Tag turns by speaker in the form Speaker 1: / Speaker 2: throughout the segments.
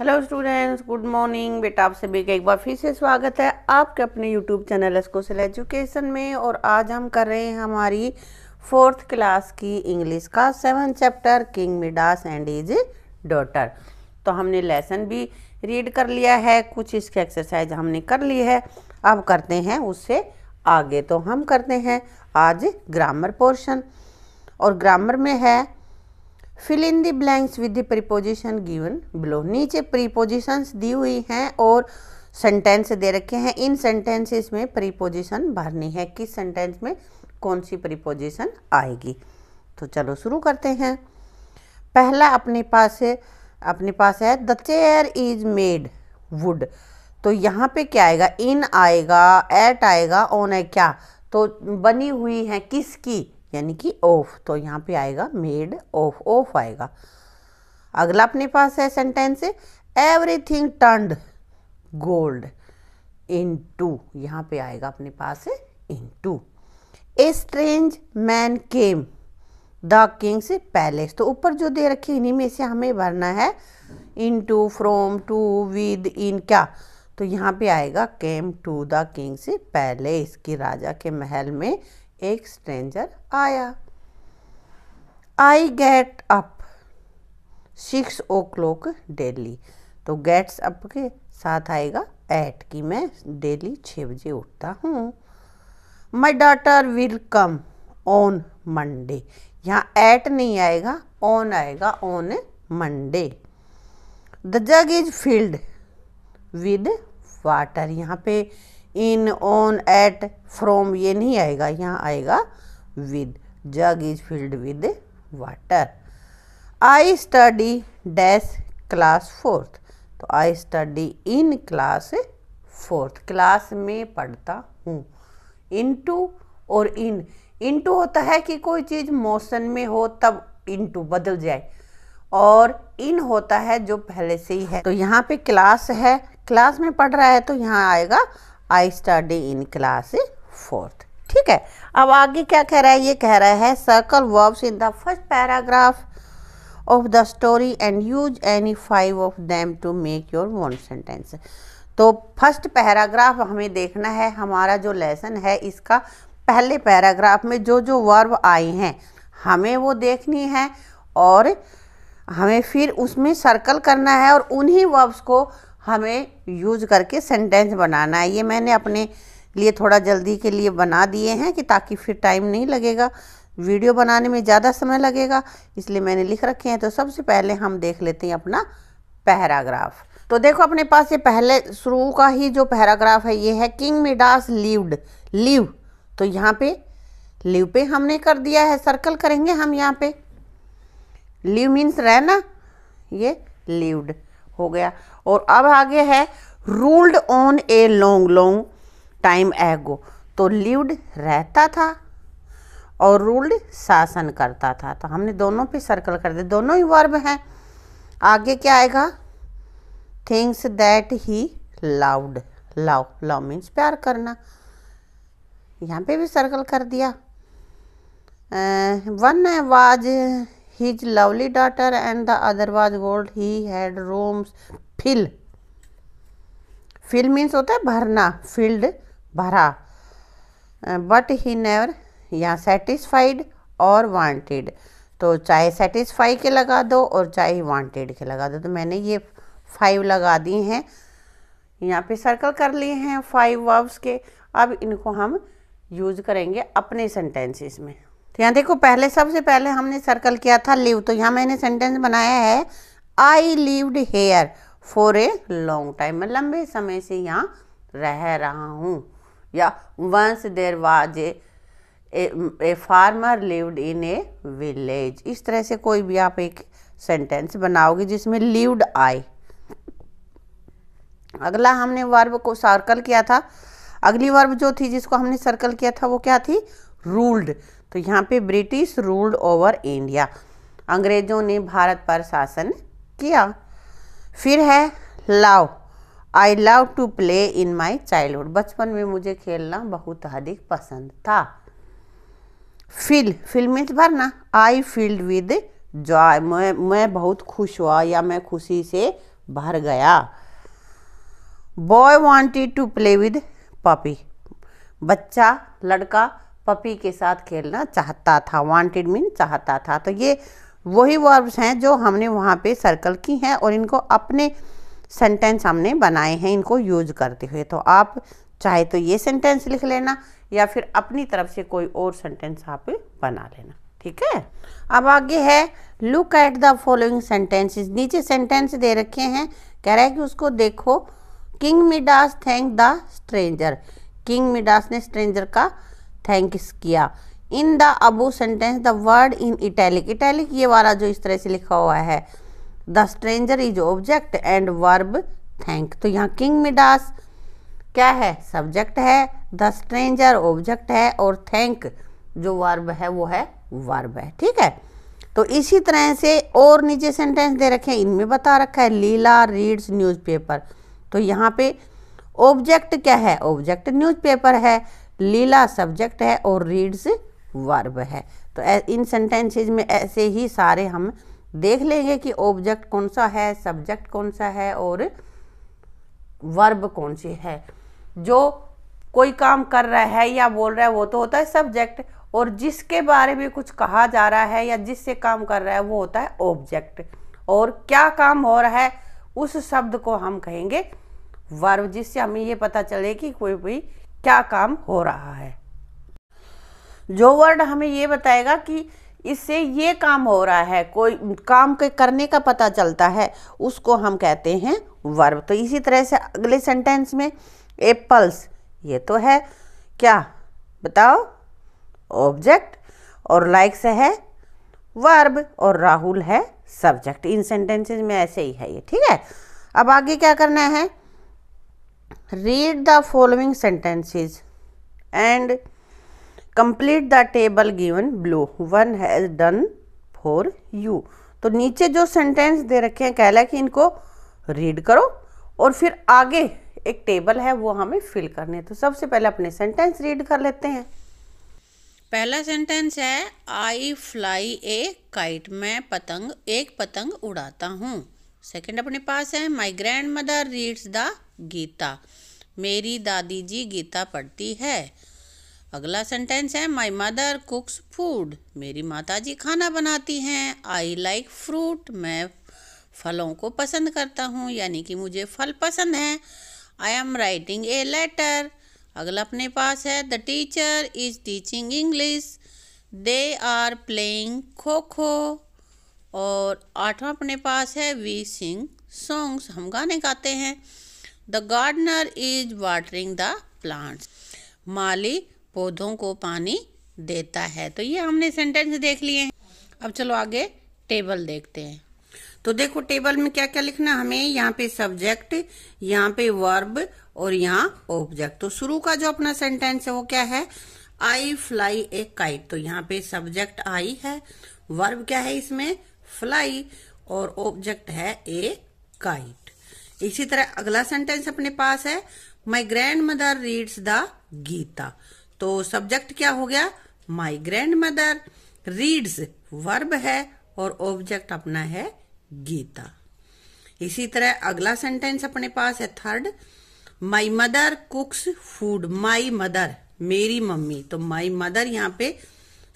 Speaker 1: Hello students good morning बेटा आप सभी का एक बार फिर से स्वागत है आपके अपने यूट्यूब चैनल स्कोशल एजुकेशन में और आज हम कर रहे हैं हमारी फोर्थ क्लास की इंग्लिश का seven chapter king Midas and his daughter तो हमने लेसन भी रीड कर लिया है कुछ इसके एक्सरसाइज हमने कर ली है अब करते हैं उससे आगे तो हम करते हैं आज ग्रामर पोर्शन और ग्रामर में है fill in the blanks with the preposition given below नीचे प्रीपोजिशंस दी हुई हैं और सेंटेंस दे रखे हैं इन सेंटेंसेस में प्रीपोजिशन भरनी है किस सेंटेंस में कौन सी प्रीपोजिशन आएगी तो चलो शुरू करते हैं पहला अपने पास है अपने पास है the chair is made wood तो यहाँ पे क्या आएगा इन आएगा एट आएगा ऑन है क्या तो बनी हुई है किसकी यानी कि ऑफ तो यहाँ पे आएगा मेड ऑफ ऑफ आएगा अगला अपने पास है sentence everything turned gold into यहाँ पे आएगा अपने पास है into a strange man came the king's palace तो ऊपर जो दे रखी इन्हीं में से हमें भरना है into from to with in क्या तो यहाँ पे आएगा came to the king's palace कि राजा के महल में एक स्ट्रेंजर आया I get up six o'clock daily तो गेट्स अप के साथ आएगा एट की मैं डेली छः बजे उठता हूँ my daughter will come on Monday यहाँ एट नहीं आएगा ऑन आएगा on Monday the jug is filled with water यहाँ पे इन ऑन एट फ्रॉम ये नहीं आएगा यहाँ आएगा with jug is filled with water I study dash class fourth तो I study in class fourth class में पढ़ता हूँ इन टू और इन इन टू होता है कि कोई चीज़ मोशन में हो तब इन टू बदल जाए और इन होता है जो पहले से ही है तो यहाँ पे क्लास है क्लास में पढ़ रहा है तो यहाँ आएगा I study in class fourth ठीक है अब आगे क्या कह रहा है ये कह रहा है circle verbs in the first paragraph of the story and use any five of them to make your one sentence तो फर्स्ट पैराग्राफ हमें देखना है हमारा जो लेसन है इसका पहले पैराग्राफ में जो जो वर्ब आए हैं हमें वो देखनी है और हमें फिर उसमें सर्कल करना है और उन्हीं वर्ब्स को हमें यूज करके सेंटेंस बनाना है ये मैंने अपने लिए थोड़ा जल्दी के लिए बना दिए हैं कि ताकि फिर टाइम नहीं लगेगा वीडियो बनाने में ज़्यादा समय लगेगा इसलिए मैंने लिख रखे हैं तो सबसे पहले हम देख लेते हैं अपना पैराग्राफ तो देखो अपने पास ये पहले शुरू का ही जो पैराग्राफ है ये है किंग मिडास लिवड लीव तो यहाँ पे लिव पे हमने कर दिया है सर्कल करेंगे हम यहाँ पे लीव मीन्स रहना ये लिव्ड हो गया और अब आगे है ruled on a long long time ago तो लिव्ड रहता था और रूल्ड शासन करता था तो हमने दोनों पे सर्कल कर दिया दोनों ही वर्ब हैं आगे क्या आएगा things that he loved love love means प्यार करना यहाँ पे भी सर्कल कर दिया one was his lovely daughter and the other gold he had had fill fill fill होता है भरना फील्ड भरा बट ही नेवर या सेटिस्फाइड और वांटेड तो चाहे सेटिस्फाई के लगा दो और चाहे वांटेड के लगा दो तो मैंने ये फाइव लगा दी हैं यहाँ पे सर्कल कर लिए हैं फाइव वर्ब्स के अब इनको हम यूज़ करेंगे अपने सेंटेंसेस में तो यहाँ देखो पहले सबसे पहले हमने सर्कल किया था लिव तो यहाँ मैंने सेंटेंस बनाया है I lived here for a long time मैं लंबे समय से यहाँ रह रहा हूँ या once there was a farmer lived in a village इस तरह से कोई भी आप एक सेंटेंस बनाओगे जिसमें लिव्ड आए अगला हमने वर्ब को सर्कल किया था अगली वर्ब जो थी जिसको हमने सर्कल किया था वो क्या थी रूल्ड तो यहाँ पे ब्रिटिश रूल्ड ओवर इंडिया अंग्रेज़ों ने भारत पर शासन किया फिर है love I love to play in my childhood बचपन में मुझे खेलना बहुत अधिक पसंद था फील फील मीन्स भरना आई फील्ड विद जॉय मैं बहुत खुश हुआ या मैं खुशी से भर गया boy wanted to play with puppy बच्चा लड़का पपी के साथ खेलना चाहता था वांटेड मीन चाहता था तो ये वही वर्ब्स हैं जो हमने वहाँ पे सर्कल की हैं और इनको अपने सेंटेंस हमने बनाए हैं इनको यूज करते हुए तो आप चाहे तो ये सेंटेंस लिख लेना या फिर अपनी तरफ से कोई और सेंटेंस आप बना लेना ठीक है अब आगे है look at the following sentences नीचे सेंटेंस दे रखे हैं कह रहा है कि उसको देखो king Midas thank the stranger king Midas ने स्ट्रेंजर का थैंक्स किया in the above sentence the word in italic italic ये वाला जो इस तरह से लिखा हुआ है the stranger is object and verb thank तो यहाँ किंग मिडास क्या है सब्जेक्ट है द स्ट्रेंजर ऑब्जेक्ट है और थैंक जो वर्ब है वो है वर्ब है ठीक है तो इसी तरह से और नीचे सेंटेंस दे रखे हैं इनमें बता रखा है लीला रीड्स न्यूज़पेपर तो यहाँ पे ऑब्जेक्ट क्या है ऑब्जेक्ट न्यूज़पेपर है लीला सब्जेक्ट है और रीड्स वर्ब है तो इन सेंटेंसेज में ऐसे ही सारे हम देख लेंगे कि ऑब्जेक्ट कौन सा है सब्जेक्ट कौन सा है और वर्ब कौन सी है जो कोई काम कर रहा है या बोल रहा है वो तो होता है सब्जेक्ट और जिसके बारे में कुछ कहा जा रहा है या जिससे काम कर रहा है वो होता है ऑब्जेक्ट और क्या काम हो रहा है उस शब्द को हम कहेंगे वर्ब जिससे हमें ये पता चले कि कोई भी क्या काम हो रहा है जो वर्ड हमें ये बताएगा कि इससे ये काम हो रहा है कोई काम के करने का पता चलता है उसको हम कहते हैं वर्ब तो इसी तरह से अगले सेंटेंस में एप्पल्स ये तो है क्या बताओ ऑब्जेक्ट और लाइक्स है वर्ब और राहुल है सब्जेक्ट इन सेंटेंसेज में ऐसे ही है ये ठीक है अब आगे क्या करना है read the following sentences and complete the table given below one has done for you तो नीचे जो सेंटेंस दे रखे हैं कहला कि इनको रीड करो और फिर आगे एक टेबल है वो हमें फिल करने तो सबसे पहले अपने सेंटेंस रीड कर लेते हैं पहला सेंटेंस है आई फ्लाई ए काइट मैं पतंग एक पतंग उड़ाता हूँ सेकंड अपने पास है my grandmother reads the Gita मेरी दादी जी गीता पढ़ती है अगला सेंटेंस है माई मदर कुक्स फूड मेरी माता जी खाना बनाती हैं आई लाइक फ्रूट मैं फलों को पसंद करता हूँ यानी कि मुझे फल पसंद हैं I am writing a letter अगला अपने पास है the teacher is teaching English they are playing kho kho और आठवां अपने पास है वी सिंग सॉन्ग्स हम गाने गाते हैं the gardener is watering the plants माली पौधों को पानी देता है तो ये हमने सेंटेंस देख लिए हैं अब चलो आगे टेबल देखते हैं तो देखो टेबल में क्या क्या लिखना हमें यहाँ पे सब्जेक्ट यहाँ पे वर्ब और यहाँ ऑब्जेक्ट तो शुरू का जो अपना सेंटेंस है वो क्या है आई फ्लाई ए काइट तो यहाँ पे सब्जेक्ट आई है वर्ब क्या है इसमें फ्लाई और ऑब्जेक्ट है ए काइट इसी तरह अगला सेंटेंस अपने पास है my grandmother reads the Gita तो सब्जेक्ट क्या हो गया my grandmother reads verb है और ऑब्जेक्ट अपना है गीता इसी तरह अगला सेंटेंस अपने पास है third my mother cooks food my mother मेरी मम्मी तो माई मदर यहाँ पे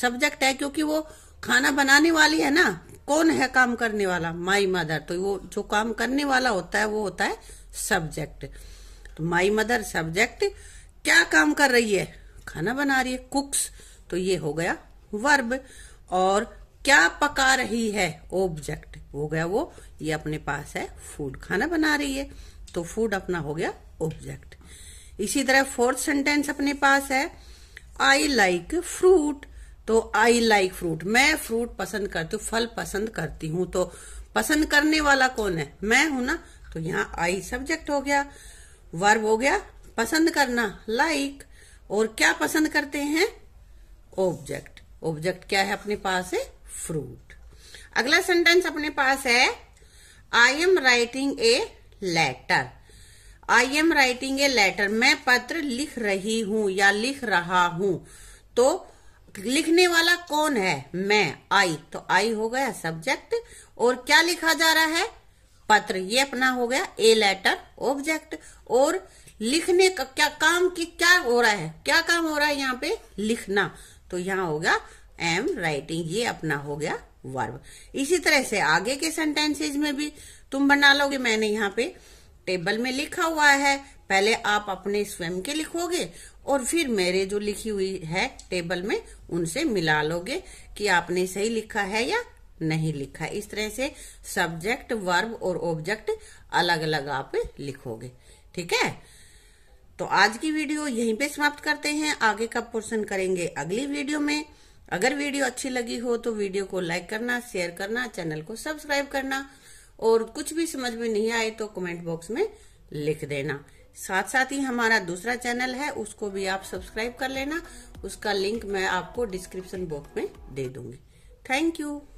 Speaker 1: सब्जेक्ट है क्योंकि वो खाना बनाने वाली है ना कौन है काम करने वाला माई मदर तो वो जो काम करने वाला होता है वो होता है सब्जेक्ट तो माई मदर सब्जेक्ट क्या काम कर रही है खाना बना रही है कुक्स तो ये हो गया वर्ब और क्या पका रही है ऑब्जेक्ट हो गया वो ये अपने पास है फूड खाना बना रही है तो फूड अपना हो गया ऑब्जेक्ट इसी तरह फोर्थ सेंटेंस अपने पास है आई लाइक फ्रूट तो आई लाइक फ्रूट मैं फ्रूट पसंद करती तो हूँ फल पसंद करती हूँ तो पसंद करने वाला कौन है मैं हूं ना तो यहाँ आई सब्जेक्ट हो गया वर्ब हो गया पसंद करना लाइक like. और क्या पसंद करते हैं ऑब्जेक्ट ऑब्जेक्ट क्या है अपने पास है फ्रूट अगला सेंटेंस अपने पास है I am writing a letter I am writing a letter मैं पत्र लिख रही हूं या लिख रहा हूं तो लिखने वाला कौन है मैं आई तो आई हो गया सब्जेक्ट और क्या लिखा जा रहा है पत्र ये अपना हो गया ए लेटर ऑब्जेक्ट और लिखने का क्या काम की क्या हो रहा है क्या काम हो रहा है यहाँ पे लिखना तो यहाँ हो गया एम राइटिंग ये अपना हो गया वर्ब इसी तरह से आगे के सेंटेंसेज में भी तुम बना लोगे मैंने यहाँ पे टेबल में लिखा हुआ है पहले आप अपने स्वयं के लिखोगे और फिर मेरे जो लिखी हुई है टेबल में उनसे मिला लोगे कि आपने सही लिखा है या नहीं लिखा इस तरह से सब्जेक्ट वर्ब और ऑब्जेक्ट अलग अलग आप लिखोगे ठीक है तो आज की वीडियो यहीं पे समाप्त करते हैं आगे का पोर्शन करेंगे अगली वीडियो में अगर वीडियो अच्छी लगी हो तो वीडियो को लाइक करना शेयर करना चैनल को सब्सक्राइब करना और कुछ भी समझ में नहीं आए तो कमेंट बॉक्स में लिख देना साथ साथ ही हमारा दूसरा चैनल है उसको भी आप सब्सक्राइब कर लेना उसका लिंक मैं आपको डिस्क्रिप्शन बॉक्स में दे दूंगी थैंक यू